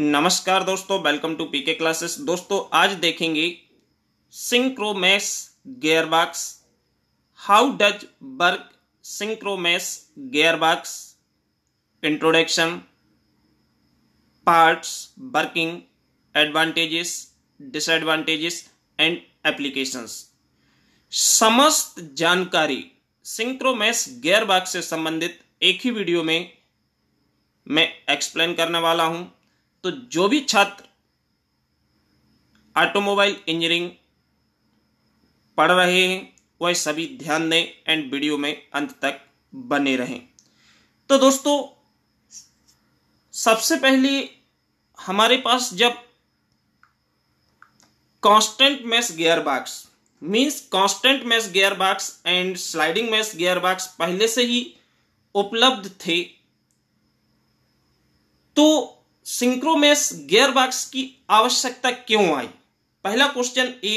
नमस्कार दोस्तों welcome to PK classes दोस्तों आज देखेंगे synchromesh gearbox how does work synchromesh gearbox introduction parts working advantages disadvantages and applications समस्त जानकारी सिंक्रोमैस गेयरबॉक्स से संबंधित एक ही वीडियो में मैं एक्सप्लेन करने वाला हूं तो जो भी छात्र ऑटोमोबाइल इंजीनियरिंग पढ़ रहे हैं वह सभी ध्यान दें एंड वीडियो में अंत तक बने रहें तो दोस्तों सबसे पहले हमारे पास जब constant mesh gear box means constant mesh gear box and sliding mesh gear box पहले से ही उपलब्ध थे तो सिंक्रोमेस गेयरबॉक्स की आवश्यकता क्यों आई पहला क्वेश्चन ए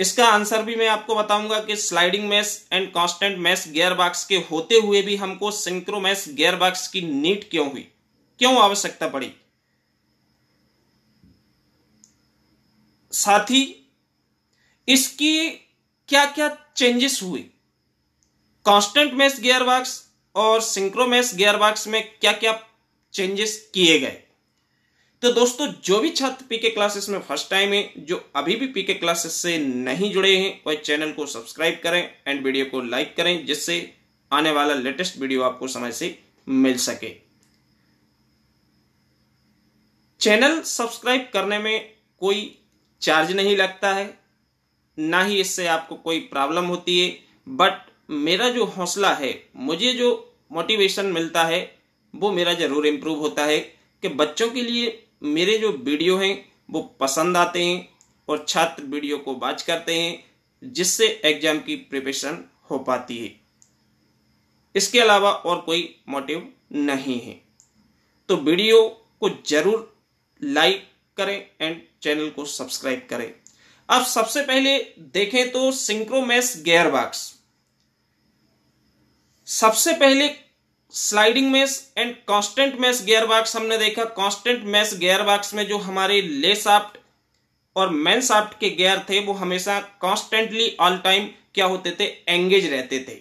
इसका आंसर भी मैं आपको बताऊंगा कि sliding mesh and constant mesh gearbox के होते हुए भी हमको सिंक्रोमैस गेयरबॉक्स की नीट क्यों हुई क्यों आवश्यकता पड़ी साथ ही इसकी क्या क्या चेंजेस हुए कांस्टेंट मैस गेयरबॉक्स और सिंक्रोमैस गेयरबॉक्स में क्या क्या चेंजेस किए गए तो दोस्तों जो भी छात्र पीके क्लासेस में फर्स्ट टाइम है जो अभी भी पीके क्लासेस से नहीं जुड़े हैं वह चैनल को सब्सक्राइब करें एंड वीडियो को लाइक करें जिससे आने वाला लेटेस्ट वीडियो आपको समय से मिल सके चैनल सब्सक्राइब करने में कोई चार्ज नहीं लगता है ना ही इससे आपको कोई प्रॉब्लम होती है बट मेरा जो हौसला है मुझे जो मोटिवेशन मिलता है वो मेरा ज़रूर इम्प्रूव होता है कि बच्चों के लिए मेरे जो वीडियो हैं वो पसंद आते हैं और छात्र वीडियो को वाच करते हैं जिससे एग्ज़ाम की प्रिपरेशन हो पाती है इसके अलावा और कोई मोटिव नहीं है तो वीडियो को ज़रूर लाइक करें एंड चैनल को सब्सक्राइब करें अब सबसे पहले देखें तो सिंक्रोमैस गेयरबॉक्स सबसे पहले sliding mesh and constant mesh gear box हमने देखा कांस्टेंट मेस गेयर बॉक्स में जो हमारे ले साफ्ट और मैन साफ्ट के गेयर थे वो हमेशा कांस्टेंटली ऑल टाइम क्या होते थे एंगेज रहते थे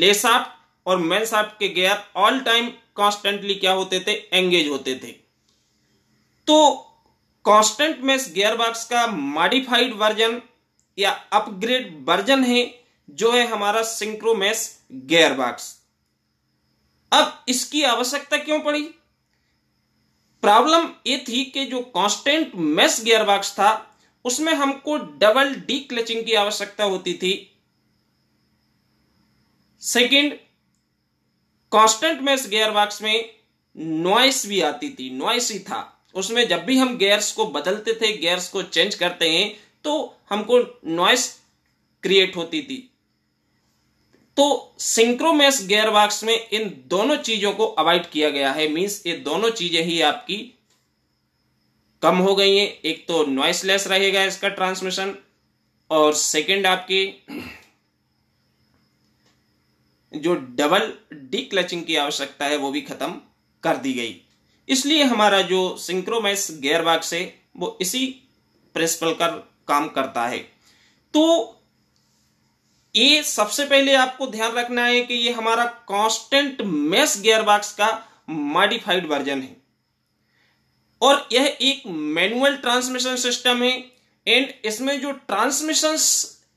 ले साफ्ट और मैन साफ्ट के गेयर ऑल टाइम कांस्टेंटली क्या होते थे एंगेज होते थे तो कांस्टेंट मेस गेयर बॉक्स का मॉडिफाइड वर्जन या अपग्रेड वर्जन है जो है हमारा सिंक्रोमेस गेयर बॉक्स अब इसकी आवश्यकता क्यों पड़ी प्रॉब्लम ये थी कि जो कांस्टेंट मेस गियरबॉक्स था उसमें हमको डबल डी क्लचिंग की आवश्यकता होती थी सेकंड कांस्टेंट मेस गियरबॉक्स में नॉइस भी आती थी नॉइस ही था उसमें जब भी हम गेयर्स को बदलते थे गेयर्स को चेंज करते हैं तो हमको नॉइस क्रिएट होती थी तो सिंक्रोमेस गेयरबॉक्स में इन दोनों चीजों को अवॉइड किया गया है मींस ये दोनों चीजें ही आपकी कम हो गई हैं एक तो नॉइसलेस रहेगा इसका ट्रांसमिशन और सेकंड आपकी जो डबल डी क्लचिंग की आवश्यकता है वो भी खत्म कर दी गई इसलिए हमारा जो सिंक्रोमेस गेयरबॉक्स है वो इसी प्रिंसिपल का कर काम करता है तो ये सबसे पहले आपको ध्यान रखना है कि ये हमारा कांस्टेंट मेस गियरबॉक्स का मॉडिफाइड वर्जन है और यह एक मैनुअल ट्रांसमिशन सिस्टम है एंड इसमें जो ट्रांसमिशन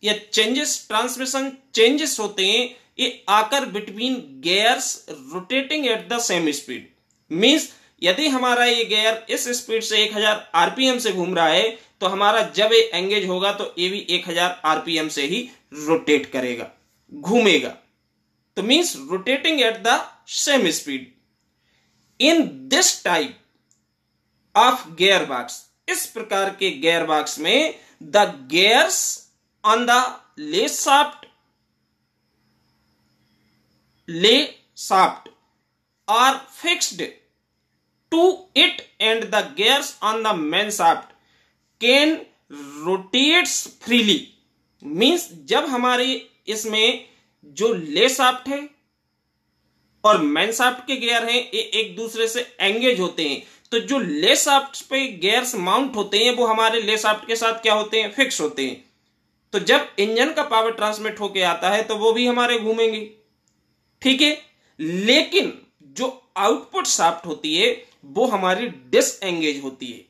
या चेंजेस ट्रांसमिशन चेंजेस होते हैं ये आकर between gears rotating at the same speed means यदि हमारा ये गेयर इस स्पीड से 1000 आरपीएम से घूम रहा है तो हमारा जब ये एंगेज होगा तो ये भी एक हजार आरपीएम से ही रोटेट करेगा घूमेगा तो means rotating at the same speed in this type of gear box इस प्रकार के गेयर बॉक्स में the gears on the lay shaft lay shaft are fixed to it and the gears on the main shaft can rotates freely means जब हमारे इसमें जो ले soft है और मैन साफ्ट के गियर हैं ये एक दूसरे से एंगेज होते हैं तो जो ले साफ्ट पे गियर्स माउंट होते हैं वो हमारे ले साफ्ट के साथ क्या होते हैं फिक्स होते हैं तो जब इंजन का पावर ट्रांसमिट होके आता है तो वो भी हमारे घूमेंगे ठीक है लेकिन जो आउटपुट साफ्ट होती है वो हमारी डिसएंगेज होती है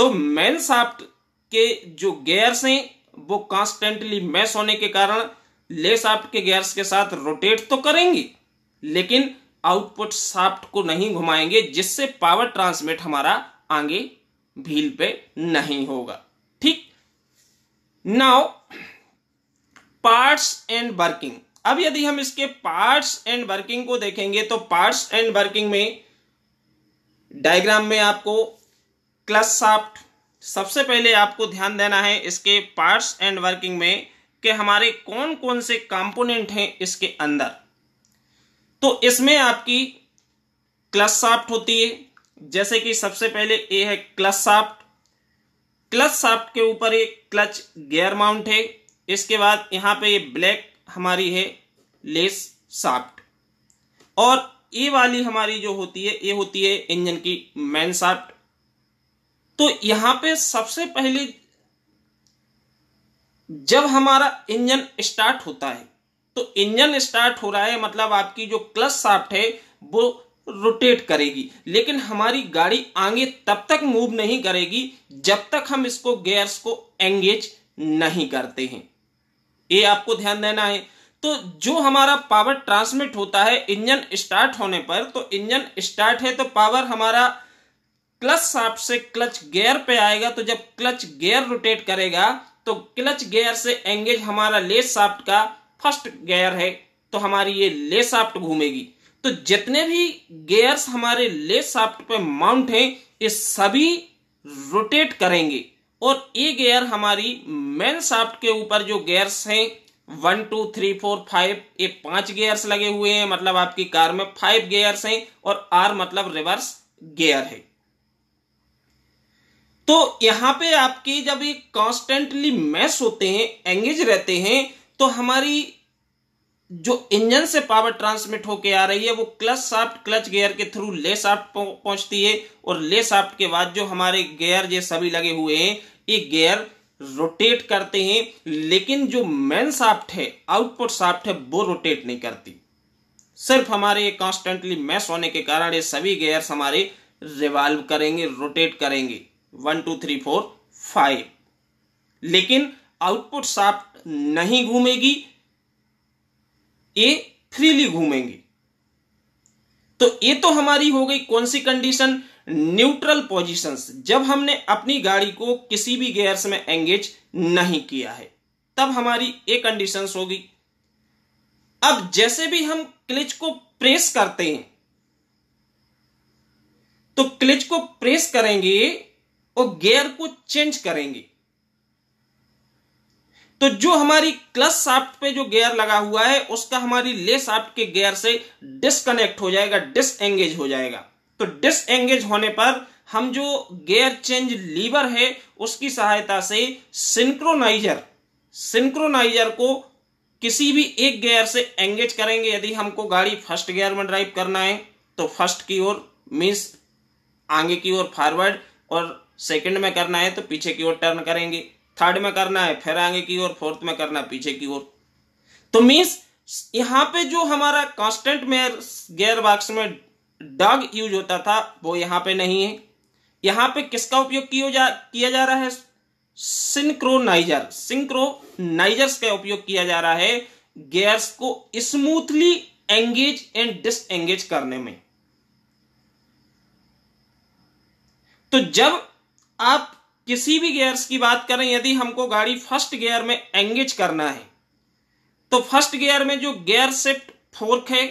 तो मैन शाफ्ट के जो गेयर्स हैं वो कॉन्स्टेंटली मैस होने के कारण ले शाफ्ट के गेयर्स के साथ रोटेट तो करेंगे लेकिन आउटपुट शाफ्ट को नहीं घुमाएंगे जिससे पावर ट्रांसमिट हमारा आगे भील पे नहीं होगा ठीक नाउ पार्ट्स एंड वर्किंग अब यदि हम इसके पार्ट्स एंड वर्किंग को देखेंगे तो पार्ट्स एंड वर्किंग में डायग्राम में आपको क्लस साफ्ट सबसे पहले आपको ध्यान देना है इसके पार्ट्स एंड वर्किंग में कि हमारे कौन कौन से कंपोनेंट हैं इसके अंदर तो इसमें आपकी क्लस साफ्ट होती है जैसे कि सबसे पहले ए है क्लस साफ्ट क्लच साफ्ट के ऊपर एक क्लच गेयर माउंट है इसके बाद यहाँ पे ये ब्लैक हमारी है लेस साफ्ट और ये वाली हमारी जो होती है ये होती है इंजन की मैन साफ्ट तो यहां पे सबसे पहले जब हमारा इंजन स्टार्ट होता है तो इंजन स्टार्ट हो रहा है मतलब आपकी जो क्लच साफ्ट है वो रोटेट करेगी लेकिन हमारी गाड़ी आगे तब तक मूव नहीं करेगी जब तक हम इसको गेयर्स को एंगेज नहीं करते हैं ये आपको ध्यान देना है तो जो हमारा पावर ट्रांसमिट होता है इंजन स्टार्ट होने पर तो इंजन स्टार्ट है तो पावर हमारा क्लच सांप से क्लच गेयर पे आएगा तो जब क्लच गेयर रोटेट करेगा तो क्लच गेयर से एंगेज हमारा लेस साफ्ट का फर्स्ट गेयर है तो हमारी ये लेस साफ्ट घूमेगी तो जितने भी गेयर्स हमारे लेस साफ्ट पे माउंट हैं ये सभी रोटेट करेंगे और ये गेयर हमारी मेन साफ्ट के ऊपर जो गेयर्स हैं one two three four five ये पांच गेयर्स लगे हुए हैं मतलब आपकी कार में फाइव गेयर्स हैं और आर मतलब रिवर्स गेयर है तो यहां पे आपकी जब ये कॉन्स्टेंटली मैस होते हैं एंगेज रहते हैं तो हमारी जो इंजन से पावर ट्रांसमिट होके आ रही है वो क्लच साफ्ट क्लच गियर के थ्रू ले साफ्ट पहुंचती है और ले साफ्ट के बाद जो हमारे गियर ये सभी लगे हुए हैं ये गियर रोटेट करते हैं लेकिन जो मेन साफ्ट है आउटपुट साफ्ट है वो रोटेट नहीं करती सिर्फ हमारे कॉन्स्टेंटली मैश होने के कारण ये सभी गेयर्स हमारे रिवाल्व करेंगे रोटेट करेंगे one two three four five लेकिन आउटपुट साफ्ट नहीं घूमेगी ये फ्रीली घूमेंगी तो ये तो हमारी हो गई कौन सी कंडीशन न्यूट्रल पोजीशंस जब हमने अपनी गाड़ी को किसी भी गेयर्स में एंगेज नहीं किया है तब हमारी ये कंडीशन होगी अब जैसे भी हम क्लिच को प्रेस करते हैं तो क्लिच को प्रेस करेंगे और गेयर को चेंज करेंगे तो जो हमारी क्लस साफ्ट पे जो गेयर लगा हुआ है उसका हमारी ले साफ्ट के गेयर से डिसकनेक्ट हो जाएगा डिसएंगेज हो जाएगा तो डिसएंगेज होने पर हम जो गेयर चेंज लीवर है उसकी सहायता से सिंक्रोनाइजर सिंक्रोनाइजर को किसी भी एक गेयर से एंगेज करेंगे यदि हमको गाड़ी फर्स्ट गेयर में ड्राइव करना है तो फर्स्ट की ओर मीन्स आगे की ओर फॉरवर्ड और सेकंड में करना है तो पीछे की ओर टर्न करेंगे थर्ड में करना है फिर आगे की ओर फोर्थ में करना है पीछे की ओर तो मीन्स यहां पे जो हमारा कांस्टेंट में गेयर बॉक्स में डग यूज होता था वो यहां पे नहीं है यहां पे किसका उपयोग किया जा किया जा रहा है सिंक्रोनाइजर सिंक्रोनाइजर्स का उपयोग किया जा रहा है गेयर्स को स्मूथली एंगेज एंड डिसएंगेज करने में तो जब आप किसी भी गियर्स की बात करें यदि हमको गाड़ी फर्स्ट गियर में एंगेज करना है तो फर्स्ट गियर में जो गियर शिफ्ट फोर्क है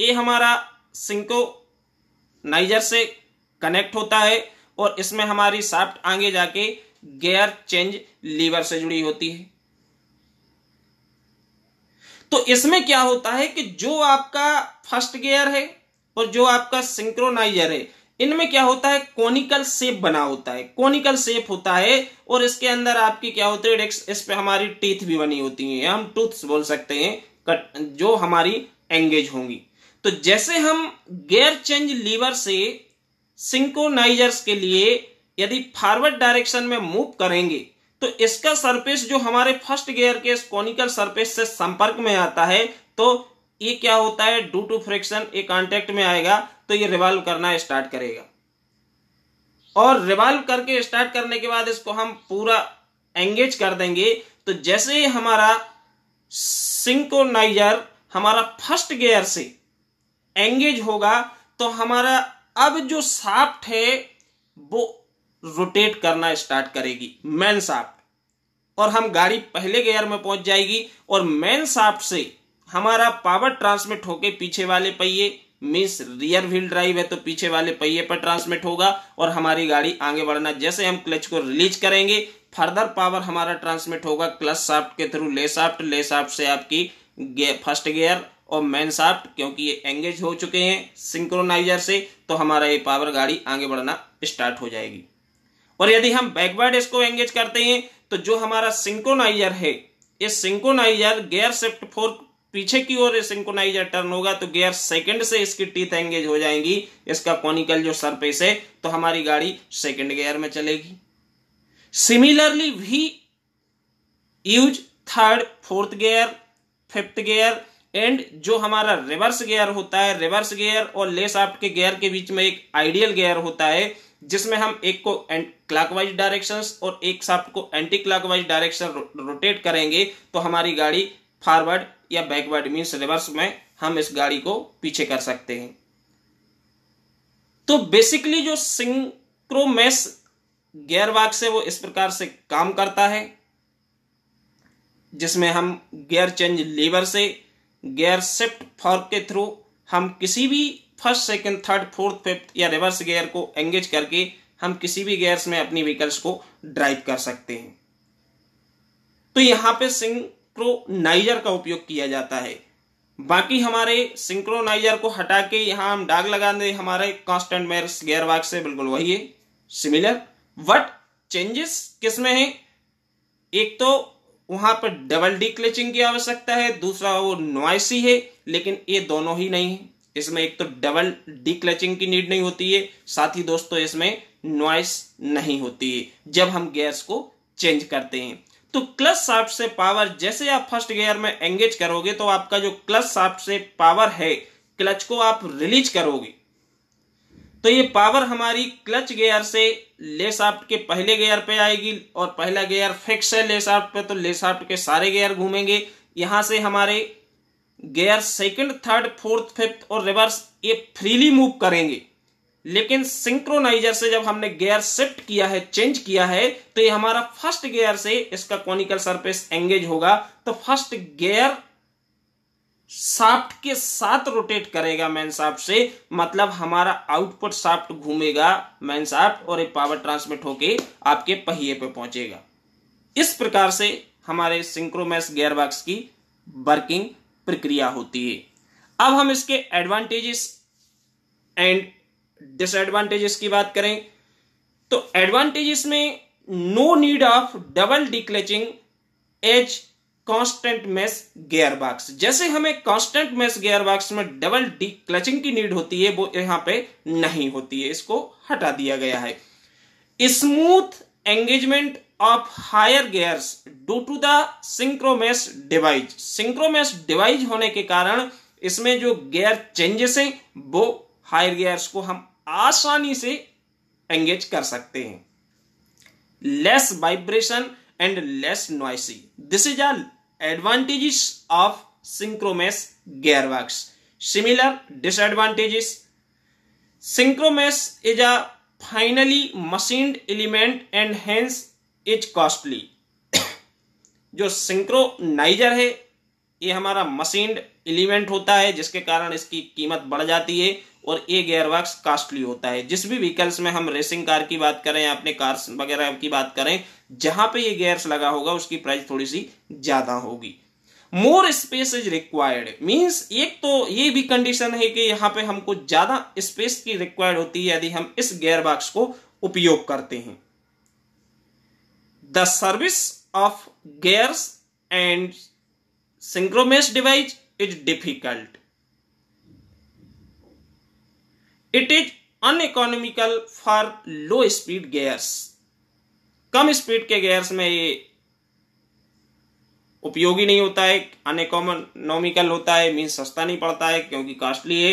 ये हमारा सिंको नाइजर से कनेक्ट होता है और इसमें हमारी साफ्ट आगे जाके गियर चेंज लीवर से जुड़ी होती है तो इसमें क्या होता है कि जो आपका फर्स्ट गियर है और जो आपका सिंक्रोनाइजर है इनमें क्या होता है कॉनिकल सेप बना होता है कॉनिकल सेप होता है और इसके अंदर आपकी क्या होती है इस पे हमारी टीथ भी बनी होती है हम टूथ बोल सकते हैं कट जो हमारी एंगेज होंगी तो जैसे हम गेयर चेंज लीवर से सिंकोनाइजर्स के लिए यदि फॉरवर्ड डायरेक्शन में मूव करेंगे तो इसका सरफेस जो हमारे फर्स्ट गेयर के कॉनिकल सरफेस से संपर्क में आता है तो ये क्या होता है डू टू फ्रिक्शन ये कांटेक्ट में आएगा तो ये रिवॉल्व करना स्टार्ट करेगा और रिवॉल्व करके स्टार्ट करने के बाद इसको हम पूरा एंगेज कर देंगे तो जैसे ही हमारा सिंकोनाइजर हमारा फर्स्ट गियर से एंगेज होगा तो हमारा अब जो साफ्ट है वो रोटेट करना स्टार्ट करेगी मैन साफ्ट और हम गाड़ी पहले गियर में पहुंच जाएगी और मैन साफ्ट से हमारा पावर ट्रांसमिट होके पीछे वाले पहिए मीन्स रियर व्हील ड्राइव है तो पीछे वाले पहिए पर ट्रांसमिट होगा और हमारी गाड़ी आगे बढ़ना जैसे हम क्लच को रिलीज करेंगे फर्दर पावर हमारा ट्रांसमिट होगा क्लच साफ्ट के through lay shaft lay shaft से आपकी फर्स्ट गियर और मैन साफ्ट क्योंकि ये एंगेज हो चुके हैं सिंक्रोनाइजर से तो हमारा ये पावर गाड़ी आगे बढ़ना स्टार्ट हो जाएगी और यदि हम बैकवर्ड इसको एंगेज करते हैं तो जो हमारा सिंक्रोनाइजर है ये सिंक्रोनाइजर गियर शिफ्ट फोर्क पीछे की ओर सिंकोनाइजर टर्न होगा तो गियर सेकंड से इसकी टीथ एंगेज हो जाएंगी इसका कॉनिकल जो सरफेस है तो हमारी गाड़ी सेकंड गियर में चलेगी similarly we use third fourth gear fifth gear and जो हमारा रिवर्स गियर होता है रिवर्स गियर और लेस आफ्ट के गियर के बीच में एक आइडियल गियर होता है जिसमें हम एक को क्लॉकवाइज डायरेक्शंस और एक साफ्ट को एंटी क्लॉकवाइज डायरेक्शन रो, रोटेट करेंगे तो हमारी गाड़ी फॉरवर्ड या बैकवर्ड मीन्स रिवर्स में हम इस गाड़ी को पीछे कर सकते हैं तो बेसिकली जो सिंक्रोमेस गेयरवाक्स है वो इस प्रकार से काम करता है जिसमें हम गेयर चेंज लेवर से गेयर शिफ्ट फॉर्क के थ्रू हम किसी भी first second third fourth fifth या रिवर्स गेयर को एंगेज करके हम किसी भी गेयर्स में अपनी व्हीकल्स को ड्राइव कर सकते हैं तो यहां पे सिंह सिंक्रोनाइजर का उपयोग किया जाता है बाकी हमारे सिंक्रोनाइजर को हटा के यहाँ हम डाग लगा दें हमारे कॉन्स्टेंट मेयर्स गेयरवाग से बिल्कुल वही है सिमिलर वट चेंजेस किसमें है एक तो वहां पर डबल डी क्लचिंग की आवश्यकता है दूसरा वो नॉइसी है लेकिन ये दोनों ही नहीं है इसमें एक तो डबल डी क्लचिंग की नीड नहीं होती है साथ ही दोस्तों इसमें नॉइस नहीं होती है जब हम गैस को चेंज करते हैं तो क्लच साफ्ट से पावर जैसे आप फर्स्ट गियर में एंगेज करोगे तो आपका जो क्लच साफ्ट से पावर है क्लच को आप रिलीज करोगे तो ये पावर हमारी क्लच गियर से ले साफ्ट के पहले गियर पे आएगी और पहला गियर फिक्स है ले साफ्ट पे तो ले साफ्ट के सारे गियर घूमेंगे यहां से हमारे gear second third fourth fifth और रिवर्स ये फ्रीली मूव करेंगे लेकिन सिंक्रोनाइजर से जब हमने गियर शिफ्ट किया है चेंज किया है तो ये हमारा फर्स्ट गियर से इसका कॉनिकल सरफेस एंगेज होगा तो फर्स्ट गियर साफ्ट के साथ रोटेट करेगा मैन साफ्ट से मतलब हमारा आउटपुट साफ्ट घूमेगा मैन साफ्ट और एक पावर ट्रांसमिट होके आपके पहिए पे पहुंचेगा इस प्रकार से हमारे सिंक्रोमैस गेयरबॉक्स की वर्किंग प्रक्रिया होती है अब हम इसके एडवांटेजेस एंड डिसएडवांटेजेस की बात करें तो एडवांटेजेस में no need of double declutching as constant mesh gearbox जैसे हमें कांस्टेंट मेस गेयरबॉक्स में डबल डी क्लचिंग की नीड होती है वो यहां पे नहीं होती है इसको हटा दिया गया है smooth engagement of higher gears due to the synchromesh device synchromesh device होने के कारण इसमें जो गेयर चेंजेस हैं वो हायर गियर्स को हम आसानी से एंगेज कर सकते हैं less vibration and less noisy this is our advantages of synchromesh gearbox similar disadvantages synchromesh is a finely machined element and hence is costly जो सिंक्रोनाइजर है ये हमारा मशीन्ड एलिमेंट होता है जिसके कारण इसकी कीमत बढ़ जाती है और ये गेयरबॉक्स कास्टली होता है जिस भी व्हीकल्स में हम रेसिंग कार की बात करें या अपने कार्स वगैरह की बात करें जहां पे ये गेयर्स लगा होगा उसकी प्राइस थोड़ी सी ज्यादा होगी more space is required means एक तो ये भी कंडीशन है कि यहाँ पे हमको ज्यादा स्पेस की रिक्वायर्ड होती है यदि हम इस गेयरबॉक्स को उपयोग करते हैं the service of gears and synchromesh device is difficult it is uneconomical for low speed gears कम स्पीड के गेयर्स में ये उपयोगी नहीं होता है अनइकोनॉमिकल होता है मीन सस्ता नहीं पड़ता है क्योंकि कॉस्टली है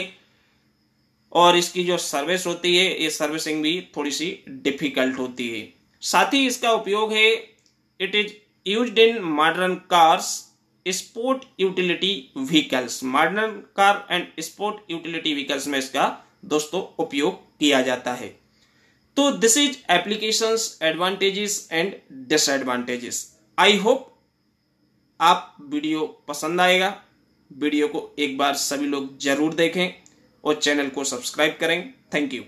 और इसकी जो सर्विस होती है ये सर्विसिंग भी थोड़ी सी डिफिकल्ट होती है साथ ही इसका उपयोग है it is use in modern cars sport utility vehicles modern car and sport utility vehicles में इसका दोस्तों उपयोग किया जाता है तो this is application advantages and disadvantages I hope आप वीडियो पसंद आएगा वीडियो को एक बार सभी लोग जरूर देखें और चैनल को सब्सक्राइब करें थैंक यू